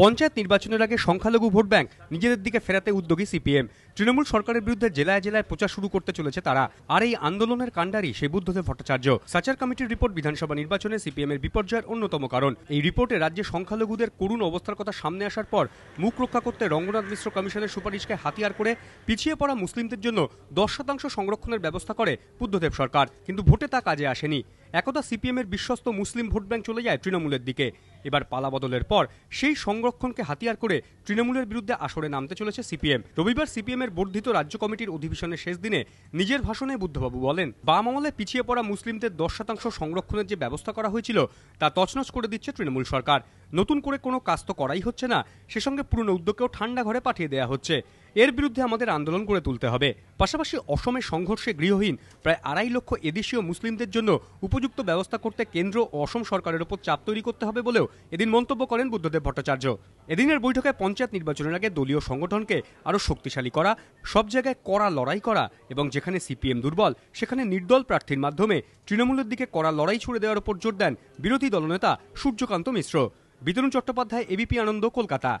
পঞ্চায়েত নির্বাচনের আগে সংখ্যালঘু ভোট ব্যাংক নিজেদের দিকে ফেরাতে উদ্যোগী সিপিএম তৃণমূল সরকারের বিরুদ্ধে জেলায় জেলায় প্রচার শুরু করতে চলেছে তারা আর এই আন্দোলনের কাণ্ডারি সেই বুদ্ধদেব ভট্টাচার্য সাচার কমিটির রিপোর্ট বিধানসভা নির্বাচনে সিপিএম এর বিপর্যয়ের অন্যতম কারণ এই রিপোর্টে রাজ্যে সংখ্যালঘুদের করুণ অবস্থার কথা সামনে আসার পর মুখ রক্ষা করতে রঙ্গনাথ মিশ্র কমিশনের সুপারিশকে হাতিয়ার করে পিছিয়ে পড়া মুসলিমদের জন্য দশ শতাংশ সংরক্ষণের ব্যবস্থা করে বুদ্ধদেব সরকার কিন্তু ভোটে তা কাজে আসেনি একদা সিপিএমের বিশ্বস্ত মুসলিম ভোট ব্যাংক চলে যায় তৃণমূলের দিকে এবার পালাবদলের পর সেই সংরক্ষণকে হাতিয়ার করে তৃণমূলের বিরুদ্ধে আসরে নামতে চলেছে সিপিএম রবিবার সিপিএমের বর্ধিত রাজ্য কমিটির অধিবেশনের শেষ দিনে নিজের ভাষণে বুদ্ধবাবু বলেন বাম আমলে পিছিয়ে পড়া মুসলিমদের দশ শতাংশ সংরক্ষণের যে ব্যবস্থা করা হয়েছিল তা তছনছ করে দিচ্ছে তৃণমূল সরকার নতুন করে কোনো কাজ তো করাই হচ্ছে না সে সঙ্গে পুরনো উদ্যোগকেও ঠান্ডা ঘরে পাঠিয়ে দেওয়া হচ্ছে এর বিরুদ্ধে আমাদের আন্দোলন গড়ে তুলতে হবে পাশাপাশি অসমে সংঘর্ষে গৃহহীন প্রায় আড়াই লক্ষ এদেশীয় মুসলিমদের জন্য উপযুক্ত ব্যবস্থা করতে কেন্দ্র ও অসম সরকারের ওপর চাপ তৈরি করতে হবে বলেও এদিন মন্তব্য করেন বুদ্ধদেব ভট্টাচার্য এদিনের বৈঠকে পঞ্চায়েত নির্বাচনের আগে দলীয় সংগঠনকে আরও শক্তিশালী করা সব জায়গায় কড়া লড়াই করা এবং যেখানে সিপিএম দুর্বল সেখানে নির্দল প্রার্থীর মাধ্যমে তৃণমূলের দিকে কড়া লড়াই ছুড়ে দেওয়ার ওপর জোর দেন বিরোধী দলনেতা সূর্যকান্ত মিশ্র বিতরুণ চট্টোপাধ্যায় এবিপি আনন্দ কলকাতা